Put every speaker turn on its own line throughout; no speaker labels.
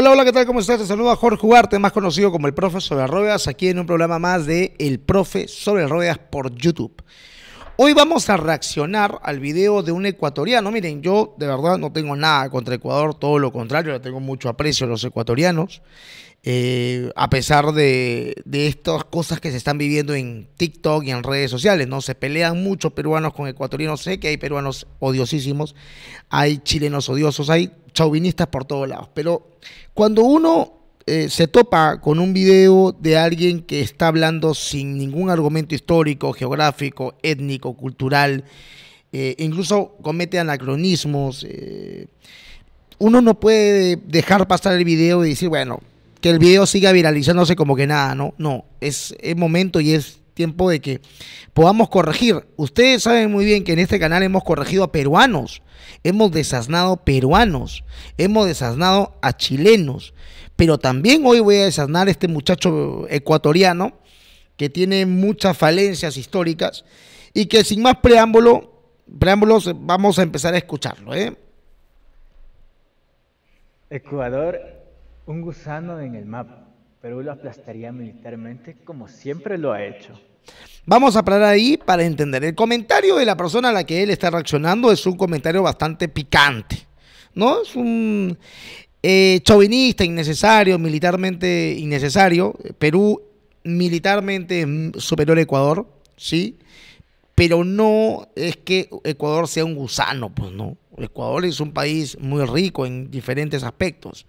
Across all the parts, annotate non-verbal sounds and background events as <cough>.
Hola, hola, ¿qué tal? ¿Cómo estás? Te saluda Jorge Ugarte, más conocido como el Profe Sobre Ruedas, aquí en un programa más de El Profe Sobre Ruedas por YouTube. Hoy vamos a reaccionar al video de un ecuatoriano. Miren, yo de verdad no tengo nada contra Ecuador, todo lo contrario, le tengo mucho aprecio a los ecuatorianos. Eh, a pesar de, estas cosas que se están viviendo en TikTok y en redes sociales, ¿no? Se pelean muchos peruanos con ecuatorianos. Sé que hay peruanos odiosísimos, hay chilenos odiosos, hay chauvinistas por todos lados. Pero cuando uno eh, se topa con un video de alguien que está hablando sin ningún argumento histórico, geográfico, étnico, cultural, eh, incluso comete anacronismos, eh, uno no puede dejar pasar el video y decir, bueno, que el video siga viralizándose como que nada, ¿no? No, es, es momento y es tiempo de que podamos corregir. Ustedes saben muy bien que en este canal hemos corregido a peruanos, hemos desaznado peruanos, hemos desaznado a chilenos, pero también hoy voy a desaznar a este muchacho ecuatoriano que tiene muchas falencias históricas y que sin más preámbulo, preámbulos vamos a empezar a escucharlo. ¿eh?
Ecuador, un gusano en el mapa Perú lo aplastaría militarmente como siempre lo ha hecho.
Vamos a parar ahí para entender. El comentario de la persona a la que él está reaccionando es un comentario bastante picante, ¿no? Es un eh, chauvinista, innecesario, militarmente innecesario. Perú militarmente superior a Ecuador, ¿sí? Pero no es que Ecuador sea un gusano, pues no. Ecuador es un país muy rico en diferentes aspectos,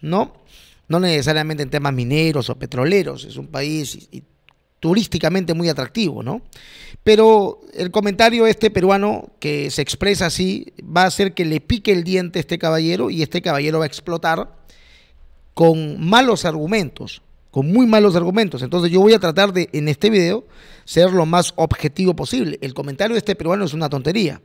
¿no? no necesariamente en temas mineros o petroleros, es un país turísticamente muy atractivo, ¿no? Pero el comentario este peruano que se expresa así va a hacer que le pique el diente a este caballero y este caballero va a explotar con malos argumentos, con muy malos argumentos. Entonces yo voy a tratar de, en este video, ser lo más objetivo posible. El comentario de este peruano es una tontería.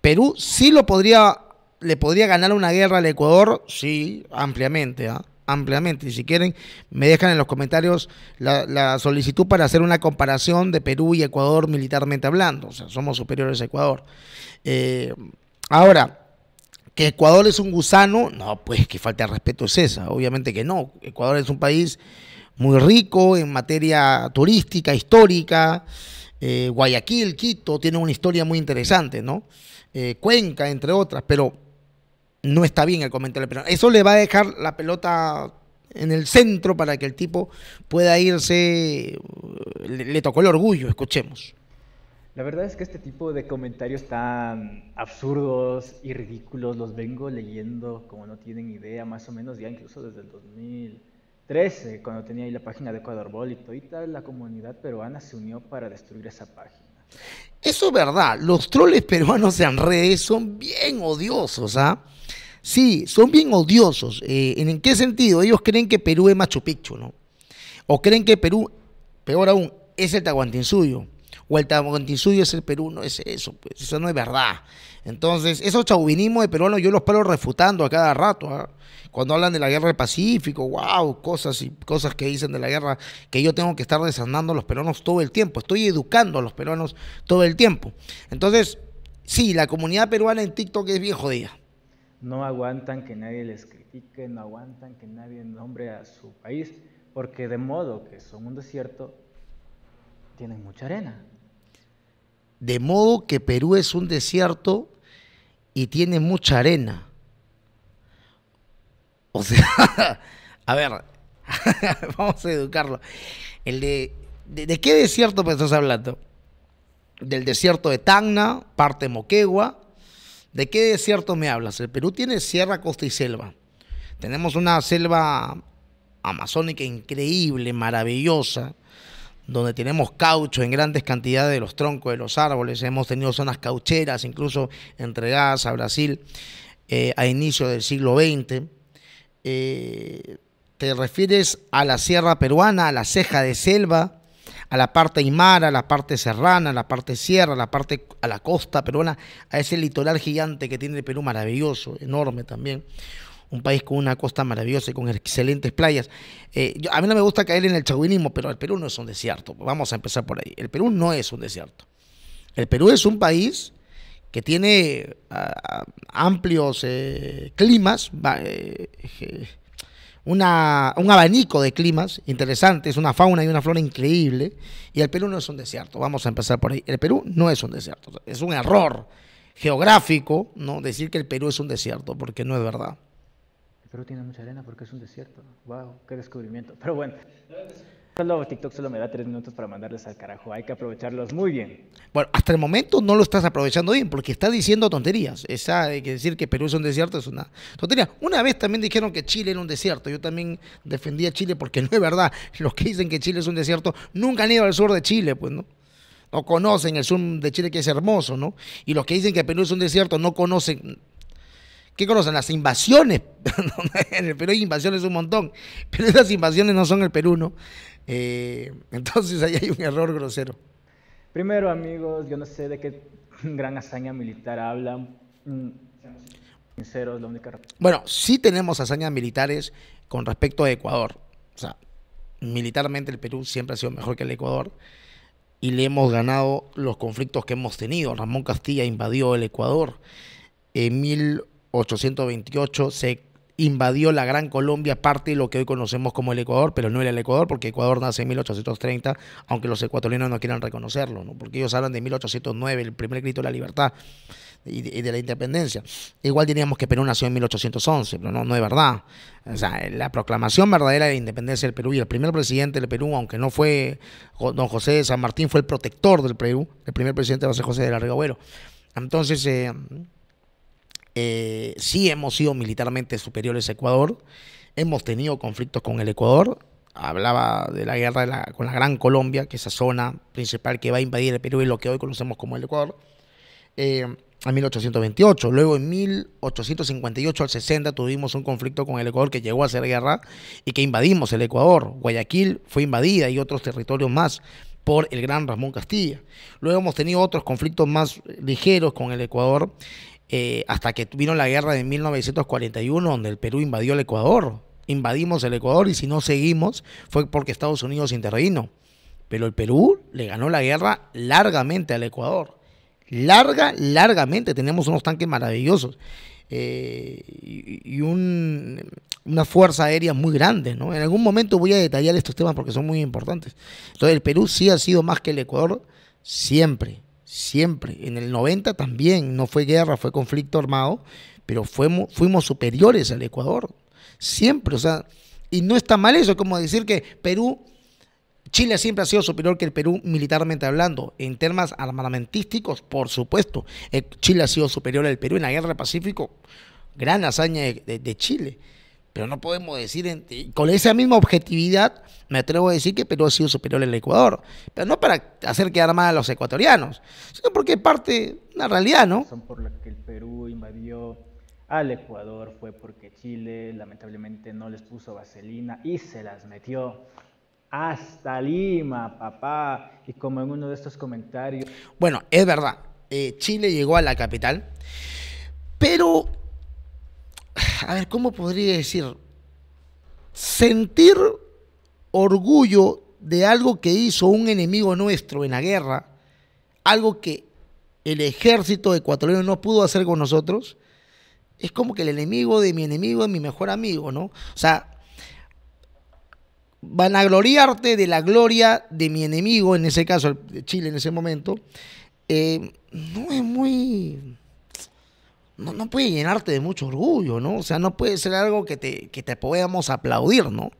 Perú sí lo podría, le podría ganar una guerra al Ecuador, sí, ampliamente, ¿ah? ampliamente. Y si quieren, me dejan en los comentarios la, solicitud para hacer una comparación de Perú y Ecuador militarmente hablando. O sea, somos superiores a Ecuador. Eh, ahora, que Ecuador es un gusano, no, pues que falta de respeto es esa. Obviamente que no. Ecuador es un país muy rico en materia turística, histórica. Eh, Guayaquil, Quito, tiene una historia muy interesante, ¿no? Eh, Cuenca, entre otras, pero no está bien el comentario Eso le va a dejar la pelota en el centro para que el tipo pueda irse. Le, tocó el orgullo, escuchemos.
La verdad es que este tipo de comentarios tan absurdos y ridículos los vengo leyendo como no tienen idea, más o menos ya incluso desde el 2013, cuando tenía ahí la página de Ecuador y tal, la comunidad peruana se unió para destruir esa página.
Eso es verdad, los troles peruanos en redes son bien odiosos, ¿ah? Sí, son bien odiosos. Eh, ¿En qué sentido? Ellos creen que Perú es Machu Picchu, ¿no? O creen que Perú, peor aún, es el Tahuantinsuyo. O el Tahuantinsuyo es el Perú, no es eso, pues, eso no es verdad. Entonces, esos chauvinismos de peruanos yo los paro refutando a cada rato. ¿ah? Cuando hablan de la guerra del Pacífico, wow, cosas y cosas que dicen de la guerra que yo tengo que estar desandando a los peruanos todo el tiempo. Estoy educando a los peruanos todo el tiempo. Entonces, sí, la comunidad peruana en TikTok es bien jodida
no aguantan que nadie les critique, no aguantan que nadie nombre a su país, porque de modo que son un desierto, tienen mucha arena.
De modo que Perú es un desierto y tiene mucha arena. O sea, <laughs> a ver, <laughs> vamos a educarlo. El de, de, qué desierto me estás hablando? Del desierto de Tacna, parte de Moquegua, ¿De qué desierto me hablas? El Perú tiene sierra, costa y selva. Tenemos una selva amazónica increíble, maravillosa, donde tenemos caucho en grandes cantidades de los troncos de los árboles. Hemos tenido zonas caucheras, incluso entregadas a Brasil eh, a inicio del siglo XX. Eh, ¿Te refieres a la sierra peruana, a la ceja de selva? a la parte aymara, a la parte serrana, a la parte sierra, a la parte a la costa peruana, a ese litoral gigante que tiene el Perú maravilloso, enorme también. Un país con una costa maravillosa y con excelentes playas. Eh, yo, a mí no me gusta caer en el chauvinismo, pero el Perú no es un desierto. Vamos a empezar por ahí. El Perú no es un desierto. El Perú es un país que tiene ah, ah, amplios eh, climas, eh, una, un abanico de climas interesantes, una fauna y una flora increíble. Y el Perú no es un desierto, vamos a empezar por ahí. El Perú no es un desierto, es un error geográfico no decir que el Perú es un desierto, porque no es verdad.
El Perú tiene mucha arena porque es un desierto. ¡Wow! ¡Qué descubrimiento! Pero bueno. Solo TikTok solo me da tres minutos
para mandarles al carajo. Hay que aprovecharlos muy bien. Bueno, hasta el momento no lo estás aprovechando bien porque estás diciendo tonterías. Esa hay que decir que Perú es un desierto es una tontería. Una vez también dijeron que Chile era un desierto. Yo también defendía Chile porque no es verdad. <laughs> Los que dicen que Chile es un desierto nunca han ido al sur de Chile, pues, ¿no? No conocen el sur de Chile que es hermoso, ¿no? Y los que dicen que Perú es un desierto no conocen ¿Qué conocen? Las invasiones. <laughs> en el Perú hay invasiones un montón, pero esas invasiones no son el Perú, ¿no? Eh, entonces ahí hay un error grosero.
Primero, amigos, yo no sé de qué gran hazaña militar hablan. Mm, la única...
Bueno, sí tenemos hazañas militares con respecto a Ecuador. O sea, militarmente el Perú siempre ha sido mejor que el Ecuador y le hemos ganado los conflictos que hemos tenido. Ramón Castilla invadió el Ecuador en mil 828, se invadió la Gran Colombia, parte de lo que hoy conocemos como el Ecuador, pero no era el Ecuador, porque Ecuador nace en 1830, aunque los ecuatorianos no quieran reconocerlo, ¿no? porque ellos hablan de 1809, el primer grito de la libertad y de, la independencia. Igual diríamos que Perú nació en 1811, pero no, no es verdad. O sea, la proclamación verdadera de la independencia del Perú y el primer presidente del Perú, aunque no fue don José de San Martín, fue el protector del Perú, el primer presidente va a José de la Rigoberto. Entonces, eh, eh, sí hemos sido militarmente superiores a Ecuador, hemos tenido conflictos con el Ecuador, hablaba de la guerra con la Gran Colombia, que es esa zona principal que va a invadir el Perú y lo que hoy conocemos como el Ecuador, eh, en 1828. Luego en 1858 al 60 tuvimos un conflicto con el Ecuador que llegó a ser guerra y que invadimos el Ecuador. Guayaquil fue invadida y otros territorios más por el gran Ramón Castilla. Luego hemos tenido otros conflictos más ligeros con el Ecuador eh, hasta que vino la guerra de 1941, donde el Perú invadió el Ecuador. Invadimos el Ecuador y si no seguimos fue porque Estados Unidos intervino. Pero el Perú le ganó la guerra largamente al Ecuador. Larga, largamente. Tenemos unos tanques maravillosos eh, y, una fuerza aérea muy grande. ¿no? En algún momento voy a detallar estos temas porque son muy importantes. Entonces el Perú sí ha sido más que el Ecuador siempre siempre. En el 90 también, no fue guerra, fue conflicto armado, pero fuimos, superiores al Ecuador, siempre. O sea, y no está mal eso, como decir que Perú, Chile siempre ha sido superior que el Perú militarmente hablando. En temas armamentísticos, por supuesto, eh, Chile ha sido superior al Perú en la guerra del Pacífico, gran hazaña de Chile pero no podemos decir, con esa misma objetividad, me atrevo a decir que Perú ha sido superior al Ecuador. Pero no para hacer quedar mal a los ecuatorianos, sino porque parte de la realidad, ¿no? Son por
la que el Perú invadió al Ecuador fue porque Chile lamentablemente no les puso vaselina y se las metió hasta Lima, papá.
Y como en uno de estos comentarios... Bueno, es verdad, eh, Chile llegó a la capital, pero a ver, ¿cómo podría decir? Sentir orgullo de algo que hizo un enemigo nuestro en la guerra, algo que el ejército ecuatoriano no pudo hacer con nosotros, es como que el enemigo de mi enemigo es mi mejor amigo, ¿no? O sea, vanagloriarte de la gloria de mi enemigo, en ese caso, de Chile en ese momento, eh, no es muy no, no, puede llenarte de mucho orgullo, ¿no? O sea, no puede ser algo que te, podamos aplaudir, ¿no?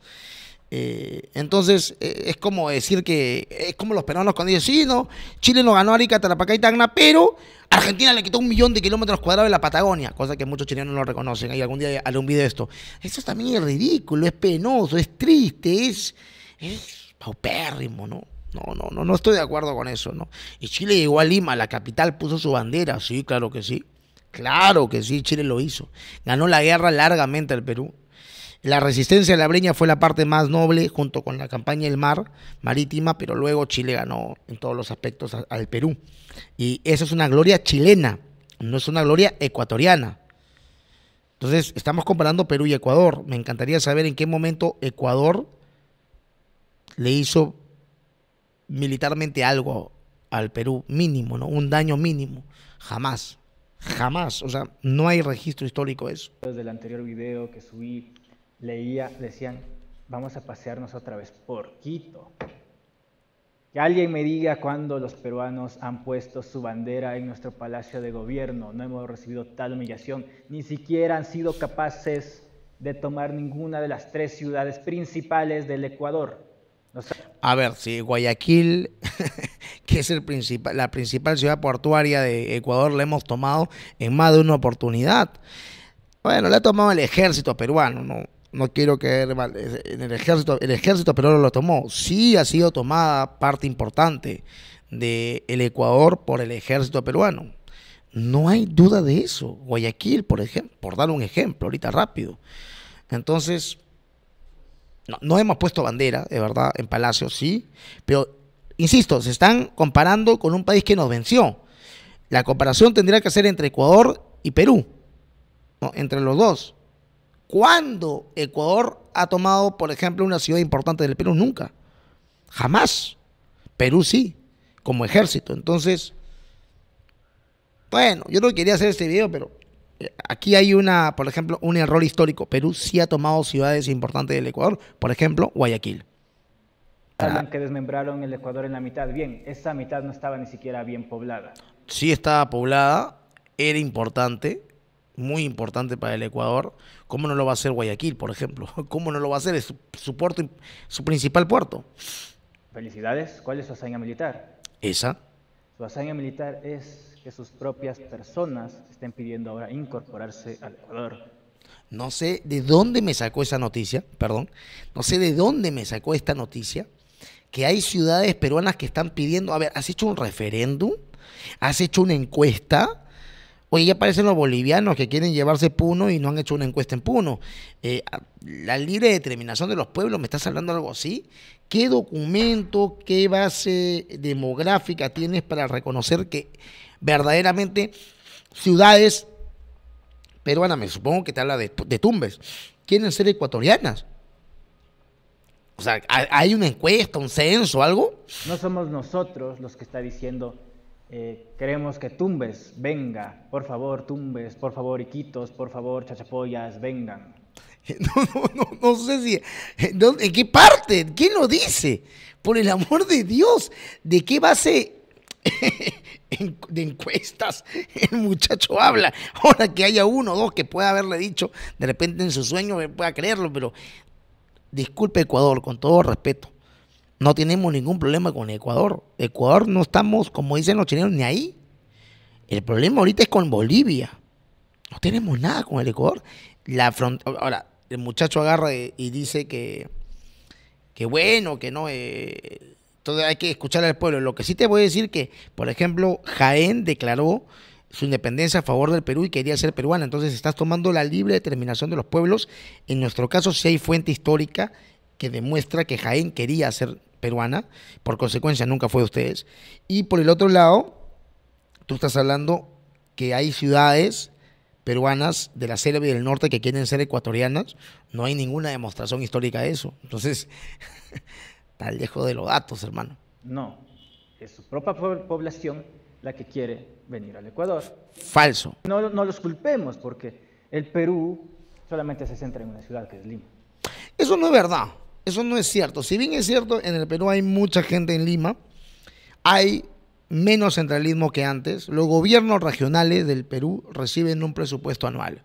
Eh, entonces, eh, es como decir que, es como los peruanos cuando dicen, sí, no, Chile no ganó a Arica, Tarapacá y Tacna, pero Argentina le quitó un millón de kilómetros cuadrados de la Patagonia, cosa que muchos chilenos no reconocen, ahí algún día haré un video esto. Eso también es ridículo, es penoso, es triste, es, es paupérrimo, ¿no? No, no, no, no estoy de acuerdo con eso, ¿no? Y Chile llegó a Lima, la capital, puso su bandera, sí, claro que sí. Claro que sí, Chile lo hizo. Ganó la guerra largamente al Perú. La resistencia la Breña fue la parte más noble junto con la campaña del mar marítima, pero luego Chile ganó en todos los aspectos al Perú. Y eso es una gloria chilena, no es una gloria ecuatoriana. Entonces, estamos comparando Perú y Ecuador. Me encantaría saber en qué momento Ecuador le hizo militarmente algo al Perú mínimo, ¿no? Un daño mínimo. Jamás. Jamás, o sea, no hay registro histórico de eso.
Desde el anterior video que subí, leía, decían, vamos a pasearnos otra vez por Quito. Que alguien me diga cuándo los peruanos han puesto su bandera en nuestro palacio de gobierno. No hemos recibido tal humillación. Ni siquiera han sido capaces de tomar ninguna de las tres ciudades principales del Ecuador.
A ver, si Guayaquil <laughs> que es el principal, la principal ciudad portuaria de Ecuador, la hemos tomado en más de una oportunidad. Bueno, la ha tomado el ejército peruano, no, no quiero que... En el ejército, el ejército peruano lo tomó. Sí ha sido tomada parte importante del Ecuador por el ejército peruano. No hay duda de eso. Guayaquil, por ejemplo, por dar un ejemplo ahorita rápido. Entonces, no, no hemos puesto bandera, de verdad, en Palacio, sí, pero Insisto, se están comparando con un país que nos venció. La comparación tendría que ser entre Ecuador y Perú, entre los dos. ¿Cuándo Ecuador ha tomado, por ejemplo, una ciudad importante del Perú? Nunca. Jamás. Perú sí, como ejército. Entonces, bueno, yo no quería hacer este video, pero eh, aquí hay una, por ejemplo, un error histórico. Perú sí ha tomado ciudades importantes del Ecuador, por ejemplo, Guayaquil.
Ah. que desmembraron el Ecuador en la mitad. Bien, esa mitad no estaba ni siquiera bien poblada.
Sí estaba poblada, era importante, muy importante para el Ecuador. ¿Cómo no lo va a hacer Guayaquil, por ejemplo? <laughs> ¿Cómo no lo va a hacer? Es su, su puerto, su principal puerto.
Felicidades. ¿Cuál es su hazaña militar? Esa. Su hazaña militar es que sus propias personas estén pidiendo ahora incorporarse al Ecuador.
No sé de dónde me sacó esa noticia, perdón. No sé de dónde me sacó esta noticia que hay ciudades peruanas que están pidiendo, a ver, ¿has hecho un referéndum? ¿Has hecho una encuesta? Oye, ya aparecen los bolivianos que quieren llevarse Puno y no han hecho una encuesta en Puno. Eh, ah, la libre determinación de los pueblos, ¿me estás hablando algo así? ¿Qué documento, qué base demográfica tienes para reconocer que verdaderamente ciudades peruanas, me supongo que te habla de, de Tumbes, quieren ser ecuatorianas? O sea, ¿hay una encuesta, un censo, algo? No
somos nosotros los que está diciendo, eh, queremos que tumbes, venga, por favor, tumbes, por favor, Iquitos, por favor, chachapoyas, vengan. <laughs> No, no, no,
no sé si. ¿En qué parte? ¿Quién lo dice? Por el amor de Dios, ¿de qué base <laughs> de encuestas el muchacho habla? Ahora que haya uno o dos que pueda haberle dicho, de repente en su sueño pueda creerlo, pero Disculpe Ecuador, con todo respeto. No tenemos ningún problema con Ecuador. Ecuador no estamos, como dicen los chilenos, ni ahí. El problema ahorita es con Bolivia. No tenemos nada con el Ecuador. La Ahora, el muchacho agarra y dice que, que bueno, que no. Eh, entonces hay que escuchar al pueblo. Lo que sí te voy a decir que, por ejemplo, Jaén declaró su independencia a favor del Perú y quería ser peruana. Entonces estás tomando la libre determinación de los pueblos. En nuestro caso sí hay fuente histórica que demuestra que Jaén quería ser peruana, por consecuencia nunca fue de ustedes. Y por el otro lado, tú estás hablando que hay ciudades peruanas de la selva y del norte que quieren ser ecuatorianas, no hay ninguna demostración histórica de eso. Entonces, <laughs> está lejos de los datos, hermano.
No, que su propia población la que quiere venir al Ecuador.
Falso.
No, los culpemos porque el Perú solamente se centra en una ciudad que es Lima.
Eso no es verdad, eso no es cierto. Si bien es cierto, en el Perú hay mucha gente en Lima, hay menos centralismo que antes. Los gobiernos regionales del Perú reciben un presupuesto anual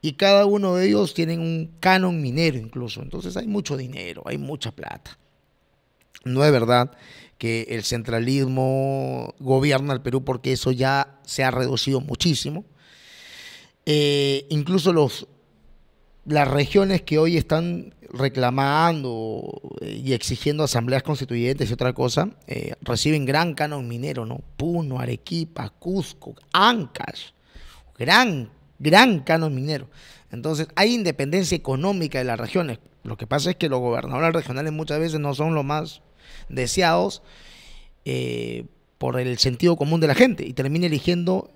y cada uno de ellos tienen un canon minero incluso. Entonces hay mucho dinero, hay mucha plata. No es verdad que el centralismo gobierna el Perú porque eso ya se ha reducido muchísimo. Eh, incluso los, las regiones que hoy están reclamando eh, y exigiendo asambleas constituyentes y otra cosa, eh, reciben gran canon minero, ¿no? Puno, Arequipa, Cusco, Ancash, gran, gran canon minero. Entonces, hay independencia económica de las regiones. Lo que pasa es que los gobernadores regionales muchas veces no son los más deseados eh, por el sentido común de la gente y termina eligiendo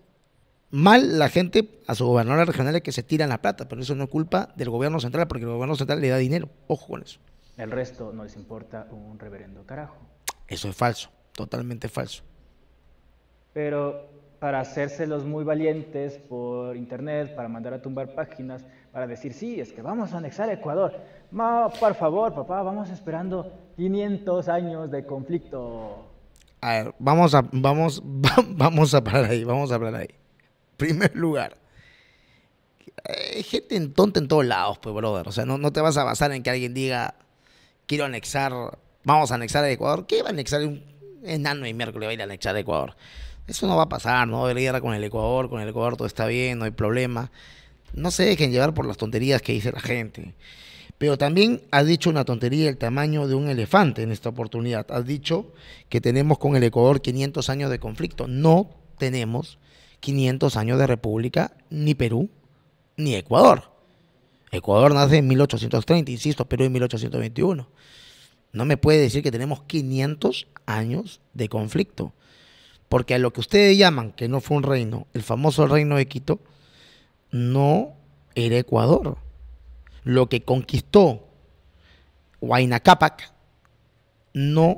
mal la gente a su gobernador regional que se tiran la plata, pero eso no es culpa del gobierno central porque el gobierno central le da dinero, ojo con eso.
El resto no les importa un reverendo carajo.
Eso es falso, totalmente falso.
Pero para hacérselos muy valientes por internet, para mandar a tumbar páginas, para decir, sí, es que vamos a anexar Ecuador. No, por favor, papá, vamos esperando 500 años de conflicto.
A ver, vamos a, vamos, <laughs> vamos a parar ahí, vamos a parar ahí. Primer lugar, gente en tonta en todos lados, pues, brother. O sea, no, te vas a basar en que alguien diga, quiero anexar, vamos a anexar a Ecuador. ¿Qué va a anexar un enano y miércoles va a ir a anexar a Ecuador? eso no va a pasar, no va a guerra con el Ecuador, con el Ecuador todo está bien, no hay problema. No se dejen llevar por las tonterías que dice la gente. Pero también has dicho una tontería del tamaño de un elefante en esta oportunidad. Has dicho que tenemos con el Ecuador 500 años de conflicto. No tenemos 500 años de república, ni Perú, ni Ecuador. Ecuador nace en 1830, insisto, Perú en 1821. No me puede decir que tenemos 500 años de conflicto. Porque a lo que ustedes llaman que no fue un reino, el famoso reino de Quito, no era Ecuador. Lo que conquistó Huayna no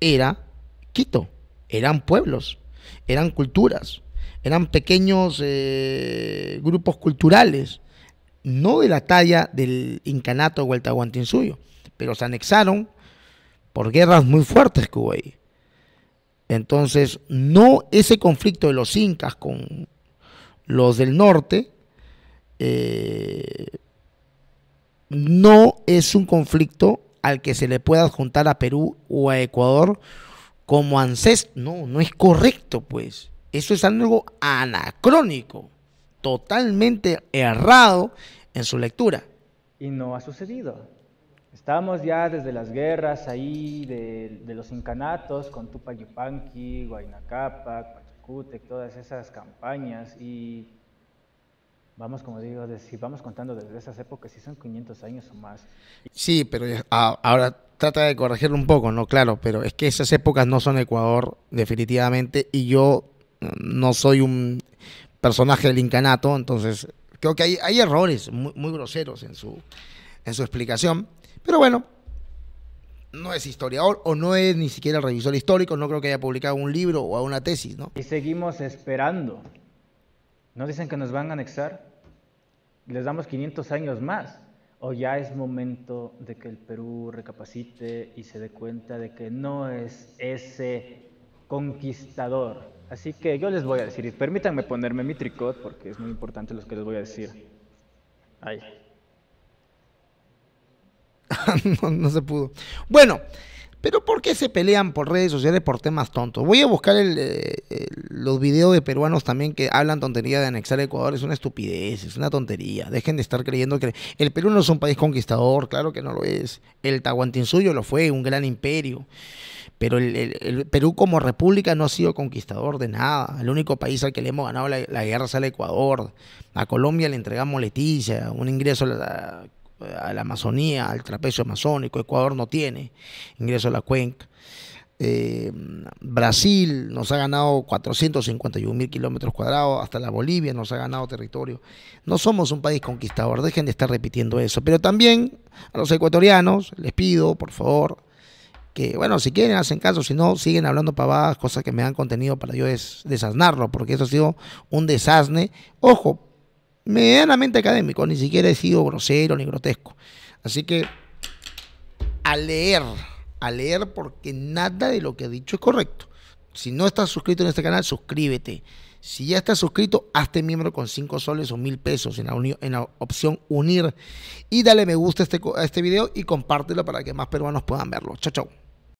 era Quito, eran pueblos, eran culturas, eran pequeños eh, grupos culturales, no de la talla del incanato o el suyo, pero se anexaron por guerras muy fuertes que hubo ahí. Entonces, no ese conflicto de los incas con los del norte, eh, no es un conflicto al que se le pueda adjuntar a Perú o a Ecuador como ancestro. No, no es correcto, pues. Eso es algo anacrónico, totalmente errado en su lectura.
Y no ha sucedido. Estamos ya desde las guerras ahí de, de los incanatos con Tupac Yupanqui, Guaynacapac, Pachacútec, todas esas campañas y vamos, como digo, si vamos contando desde esas épocas, si son 500 años o más.
Sí, pero eh, ahora trata de corregirlo un poco, ¿no? Claro, pero es que esas épocas no son Ecuador definitivamente y yo mm, no soy un personaje del incanato, entonces creo que hay, hay errores muy, muy groseros en su, en su explicación. Pero bueno, no es historiador o no es ni siquiera el revisor histórico, no creo que haya publicado un libro o una tesis, ¿no? Y seguimos esperando.
¿No dicen que nos van a anexar? Les damos 500 años más. ¿O ya es momento de que el Perú recapacite y se dé cuenta de que no es ese conquistador? Así que yo les voy a decir, y permítanme ponerme mi tricot porque es muy importante lo que les voy a decir. ahí
<laughs> no, se pudo. Bueno, pero ¿por qué se pelean por redes sociales por temas tontos? Voy a buscar eh, el, los videos de peruanos también que hablan tontería de anexar Ecuador. Es una estupidez, es una tontería. Dejen de estar creyendo que el Perú no es un país conquistador, claro que no lo es. El Tahuantinsuyo lo fue, un gran imperio. Pero el, Perú como república no ha sido conquistador de nada. El único país al que le hemos ganado la, guerra es al Ecuador. A Colombia le entregamos Leticia, un ingreso a la, a la Amazonía, al trapecio amazónico. Ecuador no tiene ingreso a la cuenca. Eh, Brasil nos ha ganado 451 mil kilómetros cuadrados, hasta la Bolivia nos ha ganado territorio. No somos un país conquistador, dejen de estar repitiendo eso. Pero también a los ecuatorianos les pido, por favor, que, bueno, si quieren hacen caso, si no, siguen hablando pavadas, cosas que me han contenido para yo es desaznarlo, porque eso ha sido un desasne. Ojo, medianamente académico, ni siquiera he sido grosero ni grotesco. Así que a leer, a leer porque nada de lo que he dicho es correcto. Si no estás suscrito en este canal, suscríbete. Si ya estás suscrito, hazte miembro con 5 soles o mil pesos en la, en la, opción unir. Y dale me gusta a este, a este video y compártelo para que más peruanos puedan verlo. Chao, chao.